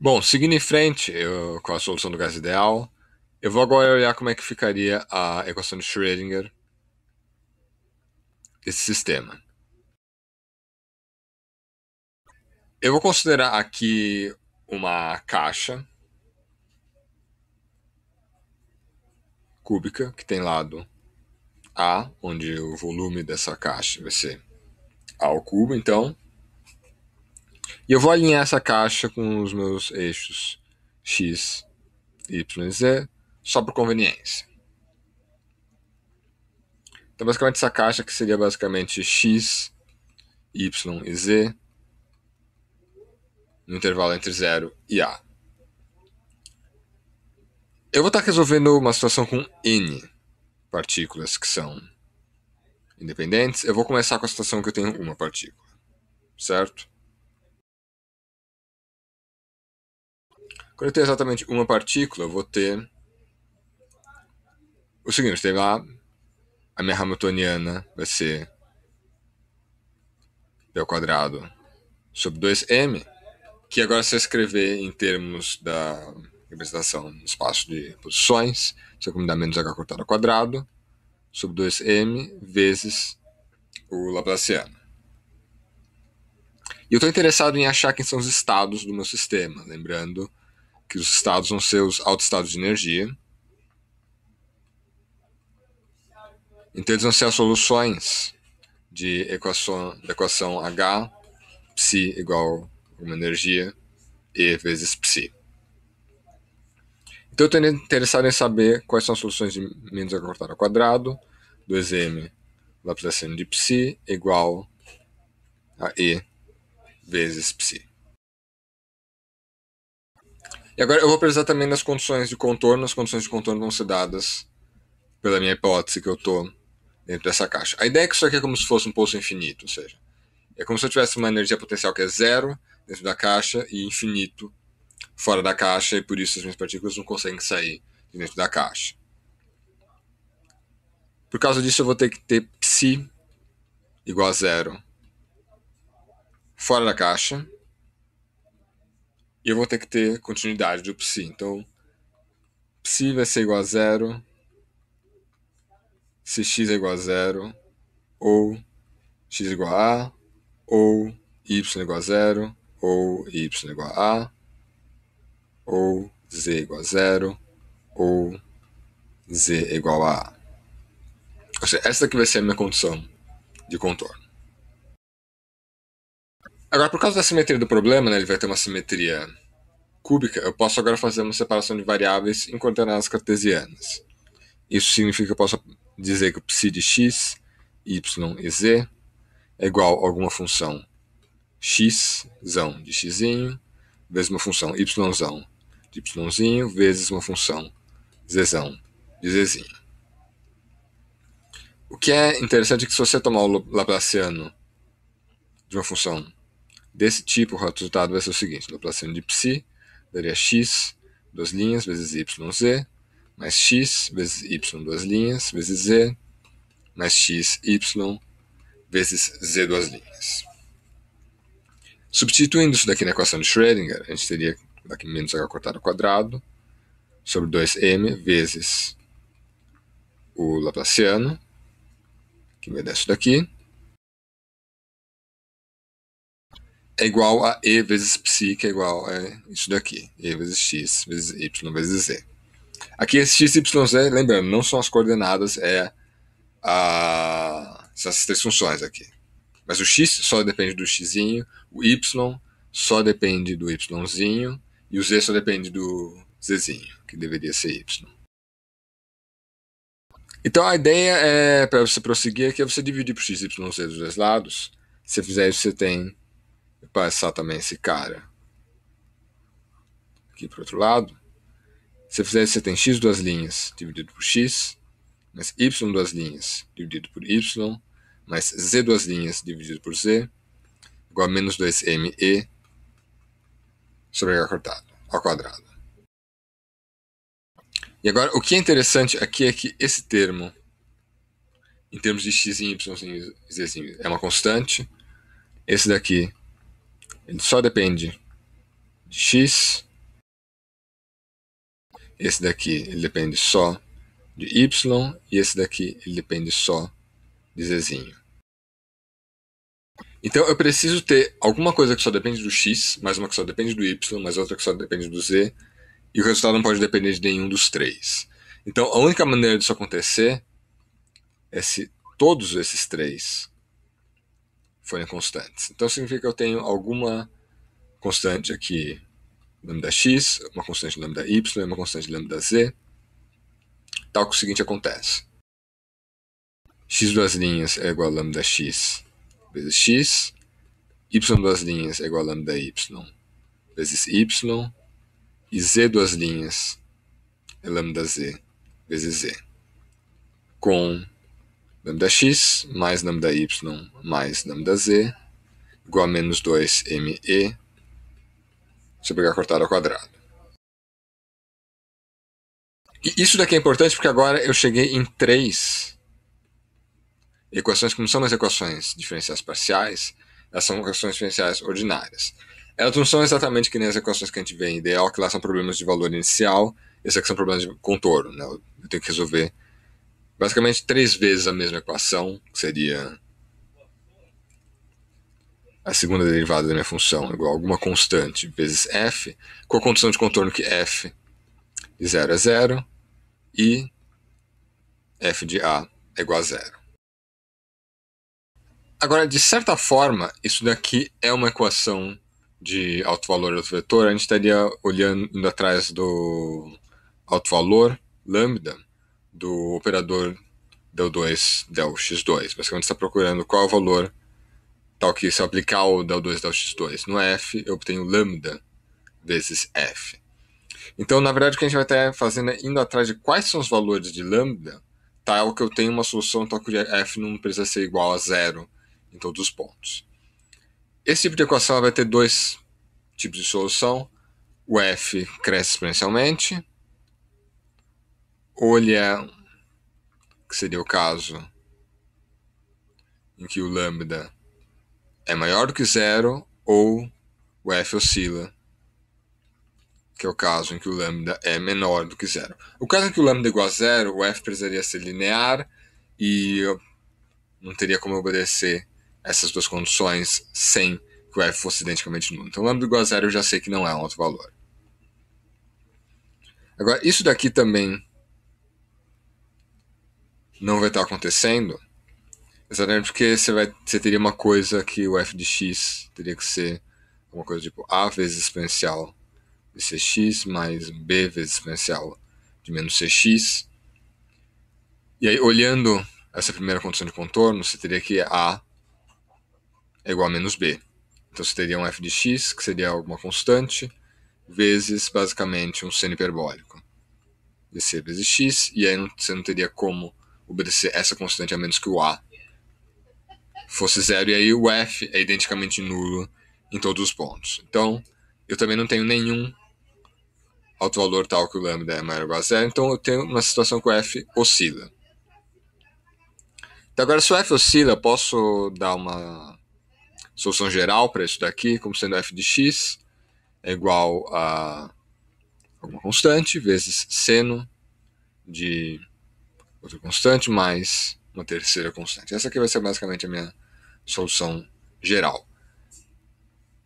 Bom, seguindo em frente eu, com a solução do gás ideal, eu vou agora olhar como é que ficaria a equação de Schrödinger desse sistema. Eu vou considerar aqui uma caixa cúbica que tem lado A, onde o volume dessa caixa vai ser A ao cubo, então e eu vou alinhar essa caixa com os meus eixos X, Y e Z, só por conveniência. Então, basicamente, essa caixa que seria basicamente X, Y e Z, no intervalo entre 0 e A. Eu vou estar resolvendo uma situação com N partículas que são independentes. Eu vou começar com a situação que eu tenho uma partícula, certo? Quando eu tenho exatamente uma partícula, eu vou ter o seguinte, tem lá a minha Hamiltoniana vai ser P ao quadrado sobre 2m, que agora se eu escrever em termos da representação no espaço de posições, isso vai me dar menos h cortado ao quadrado sobre 2m vezes o Laplaciano. E eu estou interessado em achar quem são os estados do meu sistema, lembrando que os estados ser seus altos estados de energia. Então eles vão ser as soluções de equação, da equação H, psi igual a uma energia, E vezes psi. Então eu estou interessado em saber quais são as soluções de menos cortar ao quadrado, 2m Laplaciano de psi igual a E vezes psi. E agora eu vou precisar também das condições de contorno. As condições de contorno vão ser dadas pela minha hipótese que eu estou dentro dessa caixa. A ideia é que isso aqui é como se fosse um poço infinito, ou seja, é como se eu tivesse uma energia potencial que é zero dentro da caixa e infinito fora da caixa, e por isso as minhas partículas não conseguem sair de dentro da caixa. Por causa disso, eu vou ter que ter psi igual a zero fora da caixa e eu vou ter que ter continuidade do psi. Então, psi vai ser igual a zero se x é igual a zero ou x é igual a a, ou y é igual a zero ou y é igual a a, ou z é igual a zero ou z é igual a a. Ou seja, essa aqui vai ser a minha condição de contorno. Agora, por causa da simetria do problema, né, ele vai ter uma simetria cúbica, eu posso agora fazer uma separação de variáveis em coordenadas é cartesianas. Isso significa que eu posso dizer que o psi de x, y e z é igual a alguma função x de x vezes uma função y de y vezes uma função z de z. O que é interessante é que se você tomar o Laplaciano de uma função desse tipo, o resultado vai ser o seguinte: Laplaciano de psi daria x, duas linhas, vezes y, z, mais x, vezes y, duas linhas, vezes z, mais x, y, vezes z, duas linhas. Substituindo isso daqui na equação de Schrödinger, a gente teria daqui menos h cortado ao quadrado sobre 2m vezes o Laplaciano, que me dá isso daqui, é igual a E vezes psi, que é igual a isso daqui. E vezes x, vezes y, vezes z. Aqui esse é x, y, z, lembrando, não são as coordenadas, é a, são essas três funções aqui. Mas o x só depende do x, o y só depende do y, e o z só depende do z, que deveria ser y. Então a ideia é, para você prosseguir, aqui, que é você dividir por x, y, z dos dois lados. Se você fizer isso, você tem passar é também esse cara aqui para outro lado, se eu fizer isso, você tem x duas linhas dividido por x, mais y duas linhas dividido por y, mais z duas linhas dividido por z, igual a menos 2me sobre h cortado, ao quadrado. E agora, o que é interessante aqui é que esse termo, em termos de x, y, z, é uma constante. Esse daqui ele só depende de x. Esse daqui ele depende só de y e esse daqui ele depende só de z. Então eu preciso ter alguma coisa que só depende do x, mais uma que só depende do y, mais outra que só depende do z, e o resultado não pode depender de nenhum dos três. Então a única maneira disso acontecer é se todos esses três forem constantes. Então significa que eu tenho alguma constante aqui lambda x, uma constante lambda y, uma constante lambda z, tal que o seguinte acontece. x duas linhas é igual a lambda x vezes x, y duas linhas é igual a lambda y vezes y, e z duas linhas é lambda z vezes z, com lambda x mais lambda y mais lambda z igual a menos 2me sobre h cortado ao quadrado. E isso daqui é importante porque agora eu cheguei em três equações, que não são as equações diferenciais parciais, elas são equações diferenciais ordinárias. Elas não são exatamente que nem as equações que a gente vê em ideal, que lá são problemas de valor inicial, esses aqui são problemas de contorno, né? eu tenho que resolver basicamente três vezes a mesma equação, que seria a segunda derivada da minha função igual a alguma constante vezes f, com a condição de contorno que f de zero é zero e f de a é igual a zero. Agora, de certa forma, isso daqui é uma equação de alto valor do vetor. A gente estaria olhando atrás do alto valor lambda do operador del 2 del x2. Basicamente está procurando qual é o valor tal que se eu aplicar o del 2 del x2 no f, eu obtenho lambda vezes f. Então, na verdade, o que a gente vai estar fazendo é indo atrás de quais são os valores de lambda tal tá? é que eu tenho uma solução tal que f não precisa ser igual a zero em todos os pontos. Esse tipo de equação vai ter dois tipos de solução. O f cresce exponencialmente, olha, que seria o caso em que o lambda é maior do que zero ou o f oscila, que é o caso em que o lambda é menor do que zero. O caso em que o lambda é igual a zero, o f precisaria ser linear e não teria como obedecer essas duas condições sem que o f fosse identicamente nulo. Então, lambda igual a zero eu já sei que não é um alto valor. Agora, isso daqui também não vai estar tá acontecendo, exatamente porque você, vai, você teria uma coisa que o f de x teria que ser uma coisa tipo a vezes exponencial de cx mais b vezes exponencial de menos cx. E aí, olhando essa primeira condição de contorno, você teria que a é igual a menos b. Então você teria um f de x, que seria alguma constante, vezes basicamente um seno hiperbólico de c vezes x, e aí você não teria como obedecer essa constante a menos que o A fosse zero, e aí o F é identicamente nulo em todos os pontos. Então, eu também não tenho nenhum alto valor tal que o lambda é maior ou igual a zero, então eu tenho uma situação que o F oscila. Então, agora, se o F oscila, eu posso dar uma solução geral para isso daqui, como sendo F de X é igual a alguma constante vezes seno de outra constante mais uma terceira constante. Essa aqui vai ser basicamente a minha solução geral.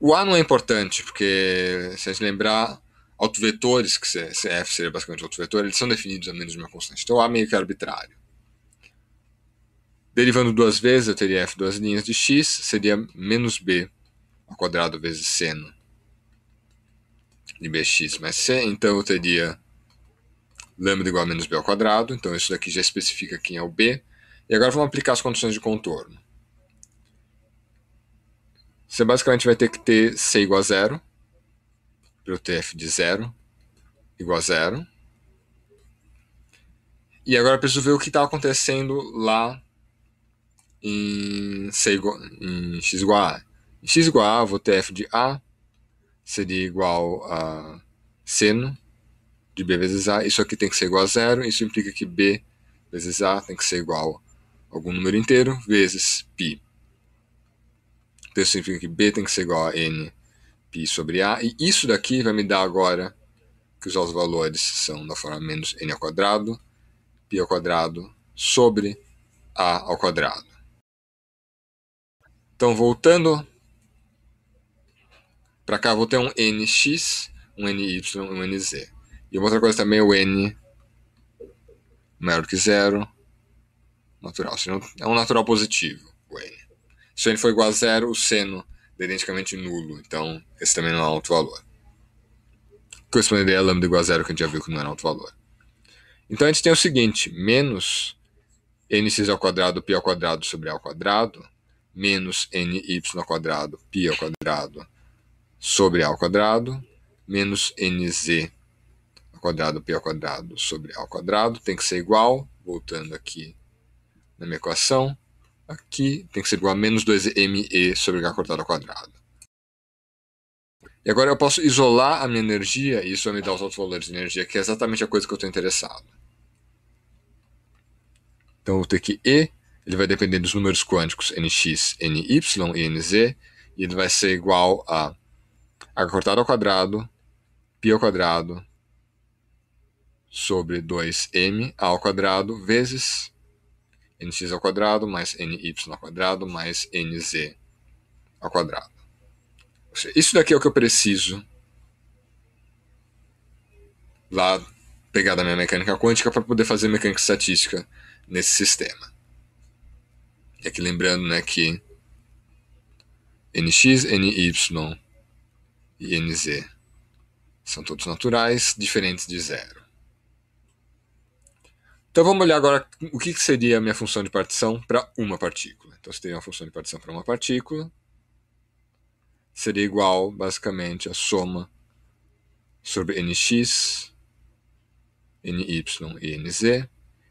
O A não é importante, porque se a gente lembrar, autovetores, que f seria basicamente autovetor, eles são definidos a menos de uma constante. Então o A é meio que é arbitrário. Derivando duas vezes, eu teria f duas linhas de x, seria menos b ao quadrado vezes seno de bx mais c, então eu teria lambda igual a menos b ao quadrado, então isso daqui já especifica quem é o b. E agora vamos aplicar as condições de contorno. Você basicamente vai ter que ter c igual a zero, para o TF de zero igual a zero. E agora eu preciso ver o que está acontecendo lá em, C igual, em x igual a a. Em x igual a a, vou TF de a seria igual a seno de B vezes A, isso aqui tem que ser igual a zero, isso implica que B vezes A tem que ser igual a algum número inteiro vezes π. Então isso significa que B tem que ser igual a N π sobre A, e isso daqui vai me dar agora que os valores são da forma menos N ao quadrado, π ao quadrado sobre A ao quadrado. Então voltando para cá, vou ter um nx, um ny e um nz. E uma outra coisa também é o n maior que zero natural. É um natural positivo, o n. Se o n for igual a zero, o seno é identicamente nulo. Então, esse também não é um alto valor. Correspondendo a é lambda igual a zero, que a gente já viu que não era alto valor. Então, a gente tem o seguinte, menos nx ao quadrado pi ao quadrado sobre a ao quadrado menos y ao quadrado pi ao quadrado sobre a ao quadrado menos nz a quadrado p ao quadrado sobre a ao quadrado tem que ser igual, voltando aqui na minha equação, aqui tem que ser igual a menos 2me sobre h cortado ao quadrado. E agora eu posso isolar a minha energia e isso vai me dar os outros valores de energia, que é exatamente a coisa que eu estou interessado. Então eu vou ter que E, ele vai depender dos números quânticos nx, ny e nz, e ele vai ser igual a h cortado ao quadrado, π ao quadrado sobre 2m ao quadrado vezes nx ao quadrado mais ny ao quadrado mais nz ao quadrado. Seja, isso daqui é o que eu preciso lá pegar da minha mecânica quântica para poder fazer mecânica estatística nesse sistema. E aqui lembrando né, que nx, ny e nz são todos naturais, diferentes de zero. Então vamos olhar agora o que, seria a minha função de partição para uma partícula. Então se tem uma função de partição para uma partícula, seria igual basicamente à soma sobre nx, ny e nz,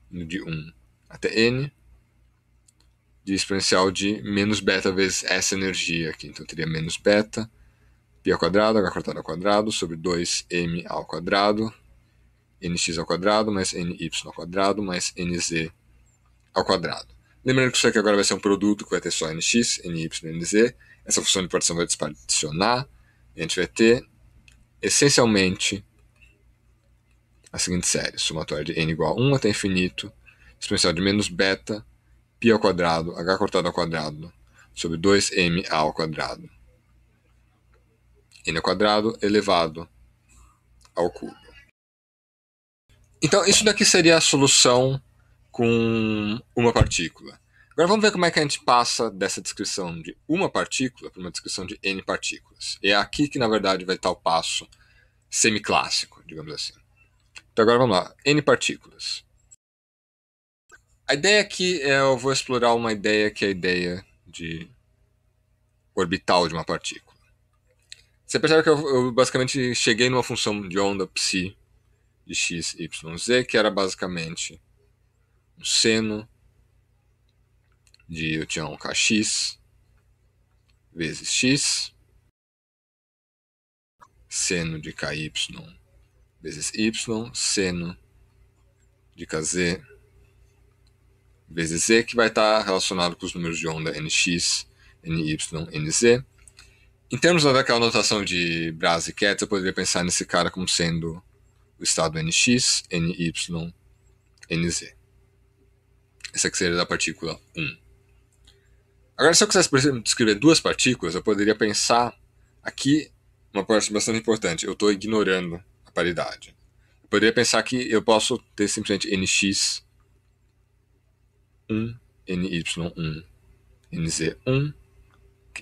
indo de 1 até n, de exponencial de menos beta vezes essa energia aqui. Então teria menos beta, π ao quadrado, h quadrado ao quadrado, sobre 2m ao quadrado, nx ao quadrado mais ny ao quadrado mais nz ao quadrado. Lembrando que isso aqui agora vai ser um produto que vai ter só nx, ny nz. Essa função de partição vai desparticionar. E a gente vai ter, essencialmente, a seguinte série. Somatória de n igual a 1 até infinito. Exponencial de menos beta, π ao quadrado, h cortado ao quadrado, sobre 2m ao quadrado. n ao quadrado elevado ao cubo. Então, isso daqui seria a solução com uma partícula. Agora vamos ver como é que a gente passa dessa descrição de uma partícula para uma descrição de n partículas. E é aqui que, na verdade, vai estar o passo semiclássico, digamos assim. Então agora vamos lá, n partículas. A ideia aqui é eu vou explorar uma ideia que é a ideia de orbital de uma partícula. Você percebe que eu, eu basicamente cheguei numa função de onda psi de x, y, z, que era basicamente o seno de um KX vezes X, seno de KY vezes Y, seno de KZ vezes Z, que vai estar relacionado com os números de onda NX, NY, NZ. Em termos daquela notação de Brás e Ketz, eu poderia pensar nesse cara como sendo o estado nx, ny, nz. Essa aqui seria da partícula 1. Agora, se eu quisesse, por exemplo, descrever duas partículas, eu poderia pensar aqui uma parte bastante importante. Eu estou ignorando a paridade. Eu poderia pensar que eu posso ter simplesmente nx 1, ny 1, nz 1.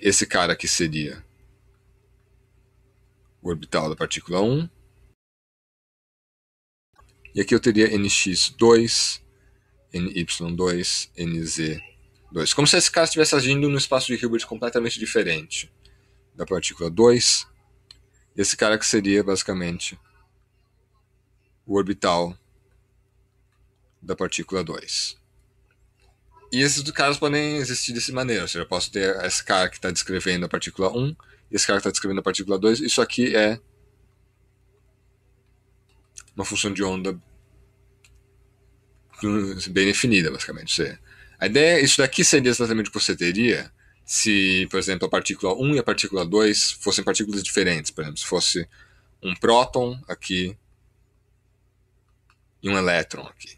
Esse cara aqui seria o orbital da partícula 1. E aqui eu teria nx2, ny2, nz2. Como se esse cara estivesse agindo no espaço de Hilbert completamente diferente da partícula 2. Esse cara que seria basicamente o orbital da partícula 2. E esses caras podem existir dessa maneira, ou seja, eu posso ter esse cara que está descrevendo a partícula 1, esse cara que está descrevendo a partícula 2, isso aqui é uma função de onda bem definida, basicamente. Você, a ideia, é isso daqui seria exatamente o que você teria se, por exemplo, a partícula 1 e a partícula 2 fossem partículas diferentes, por exemplo, se fosse um próton aqui e um elétron aqui.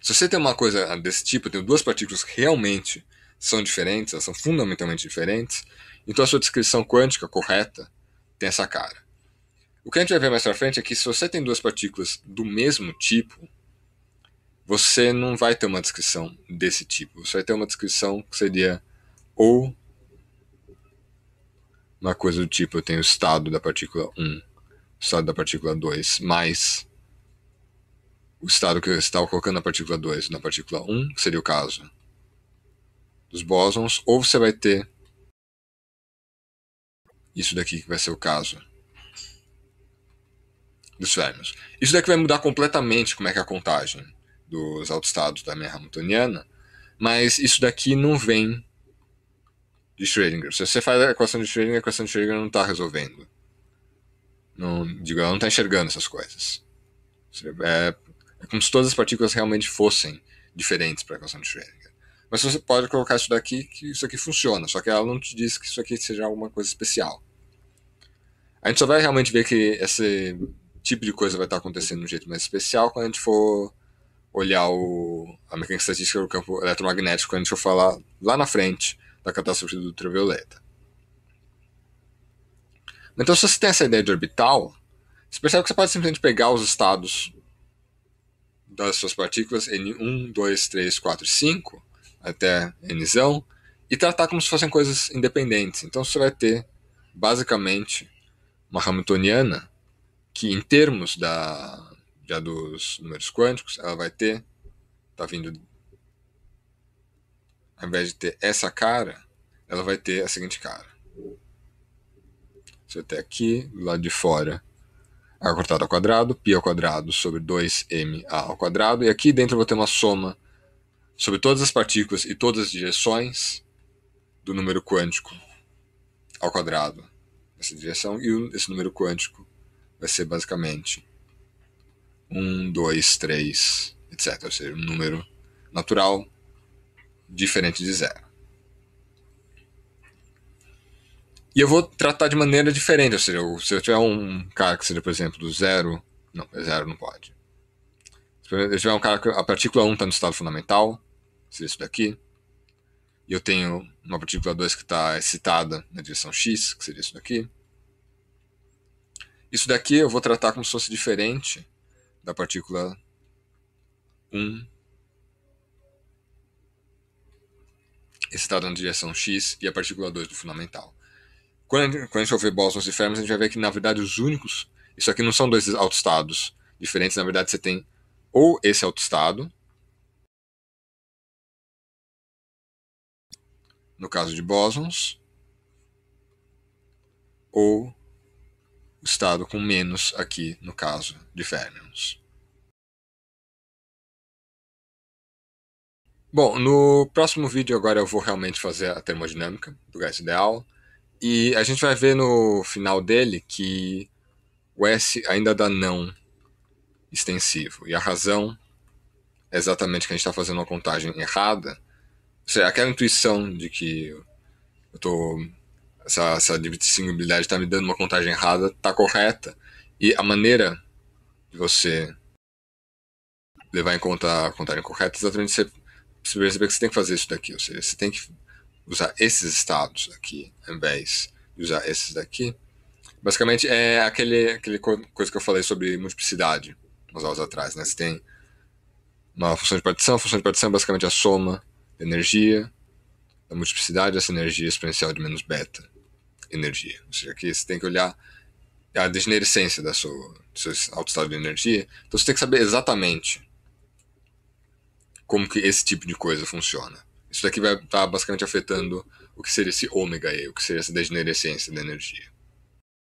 Se você tem uma coisa desse tipo, tem duas partículas que realmente são diferentes, elas são fundamentalmente diferentes, então a sua descrição quântica correta tem essa cara. O que a gente vai ver mais pra frente é que se você tem duas partículas do mesmo tipo, você não vai ter uma descrição desse tipo. Você vai ter uma descrição que seria ou uma coisa do tipo, eu tenho o estado da partícula 1, o estado da partícula 2, mais o estado que eu estava colocando na partícula 2 na partícula 1, que seria o caso dos bósons, ou você vai ter isso daqui que vai ser o caso dos fêmeas. Isso daqui vai mudar completamente como é que é a contagem dos autoestados da minha Hamiltoniana, mas isso daqui não vem de Schrödinger. Se você faz a equação de Schrödinger, a equação de Schrödinger não está resolvendo. Não, digo, ela não está enxergando essas coisas. É, é, como se todas as partículas realmente fossem diferentes para a equação de Schrödinger. Mas você pode colocar isso daqui, que isso aqui funciona, só que ela não te diz que isso aqui seja alguma coisa especial. A gente só vai realmente ver que esse tipo de coisa vai estar acontecendo de um jeito mais especial quando a gente for olhar o, a mecânica estatística do campo eletromagnético, quando a gente for falar lá na frente da catástrofe do ultravioleta. Então, se você tem essa ideia de orbital, você percebe que você pode simplesmente pegar os estados das suas partículas N1, 2, 3, 4, 5, até N, e tratar como se fossem coisas independentes. Então você vai ter, basicamente, uma Hamiltoniana que em termos da já dos números quânticos, ela vai ter, tá vindo, ao invés de ter essa cara, ela vai ter a seguinte cara. se eu tem aqui, do lado de fora, a cortada ao quadrado, π ao quadrado sobre 2ma ao quadrado, e aqui dentro eu vou ter uma soma sobre todas as partículas e todas as direções do número quântico ao quadrado, nessa direção, e esse número quântico vai ser basicamente 1, 2, 3, etc. Ou seja, um número natural diferente de zero. E eu vou tratar de maneira diferente, ou seja, se eu tiver um cara que seja, por exemplo, do zero, não, zero não pode. Se eu tiver um cara que a partícula 1 está no estado fundamental, seria isso daqui, e eu tenho uma partícula 2 que está excitada na direção x, que seria isso daqui, isso daqui eu vou tratar como se fosse diferente da partícula 1 excitada na direção x e a partícula 2 do fundamental. Quando a, gente, quando bósons e fermions a gente vai ver que, na verdade, os únicos... Isso aqui não são dois autoestados diferentes. Na verdade, você tem ou esse autoestado, no caso de bósons, ou estado com menos aqui no caso de fermions. Bom, no próximo vídeo agora eu vou realmente fazer a termodinâmica do gás ideal e a gente vai ver no final dele que o S ainda dá não extensivo e a razão é exatamente que a gente está fazendo uma contagem errada. Ou seja, aquela intuição de que eu estou se a, se a distinguibilidade está me dando uma contagem errada, está correta. E a maneira de você levar em conta a contagem correta é exatamente você perceber que você tem que fazer isso daqui. Ou seja, você tem que usar esses estados aqui, ao invés de usar esses daqui. Basicamente é aquele, aquele coisa que eu falei sobre multiplicidade umas aulas atrás. Né? Você tem uma função de partição, a função de partição é basicamente a soma da energia, da multiplicidade dessa energia exponencial de menos beta energia. Ou seja, aqui você tem que olhar a degenerescência da sua, do seu alto estado de energia. Então você tem que saber exatamente como que esse tipo de coisa funciona. Isso daqui vai estar tá basicamente afetando o que seria esse ômega aí, o que seria essa degenerescência da energia.